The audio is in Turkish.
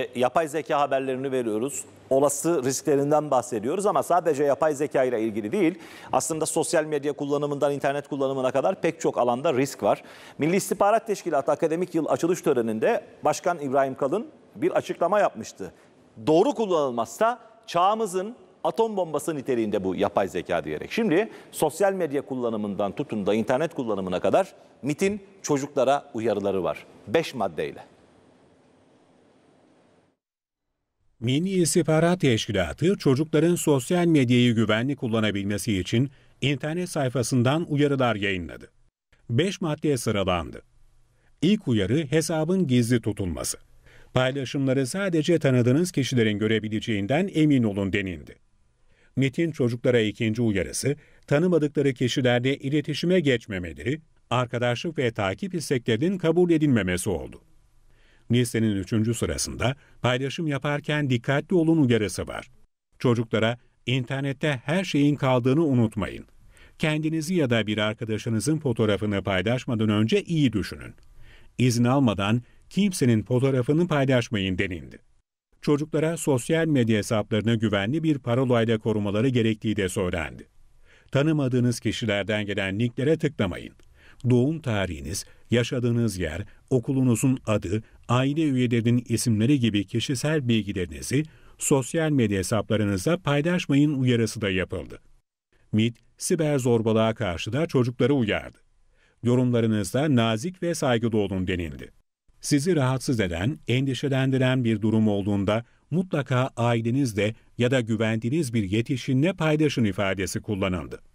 E, yapay zeka haberlerini veriyoruz. Olası risklerinden bahsediyoruz ama sadece yapay zeka ile ilgili değil. Aslında sosyal medya kullanımından internet kullanımına kadar pek çok alanda risk var. Milli İstihbarat Teşkilatı akademik yıl açılış töreninde Başkan İbrahim Kalın bir açıklama yapmıştı. Doğru kullanılmazsa çağımızın atom bombası niteliğinde bu yapay zeka diyerek. Şimdi sosyal medya kullanımından tutun da internet kullanımına kadar MIT'in çocuklara uyarıları var. 5 maddeyle. Mini İstihbarat Teşkilatı çocukların sosyal medyayı güvenli kullanabilmesi için internet sayfasından uyarılar yayınladı. 5 maddeye sıralandı. İlk uyarı hesabın gizli tutulması. Paylaşımları sadece tanıdığınız kişilerin görebileceğinden emin olun denildi. Metin çocuklara ikinci uyarısı, tanımadıkları kişilerle iletişime geçmemeleri, arkadaşlık ve takip isteklerinin kabul edilmemesi oldu. Listenin 3. sırasında paylaşım yaparken dikkatli olun uyarısı var. Çocuklara internette her şeyin kaldığını unutmayın. Kendinizi ya da bir arkadaşınızın fotoğrafını paylaşmadan önce iyi düşünün. İzin almadan kimsenin fotoğrafını paylaşmayın denildi. Çocuklara sosyal medya hesaplarını güvenli bir parolayla korumaları gerektiği de söylendi. Tanımadığınız kişilerden gelen linklere tıklamayın. Doğum tarihiniz, yaşadığınız yer, okulunuzun adı, aile üyelerinin isimleri gibi kişisel bilgilerinizi sosyal medya hesaplarınızda paylaşmayın uyarısı da yapıldı. MIT, siber zorbalığa karşı da çocukları uyardı. Yorumlarınızda nazik ve saygılı olun denildi. Sizi rahatsız eden, endişelendiren bir durum olduğunda mutlaka ailenizle ya da güvendiğiniz bir yetişinle paylaşın ifadesi kullanıldı.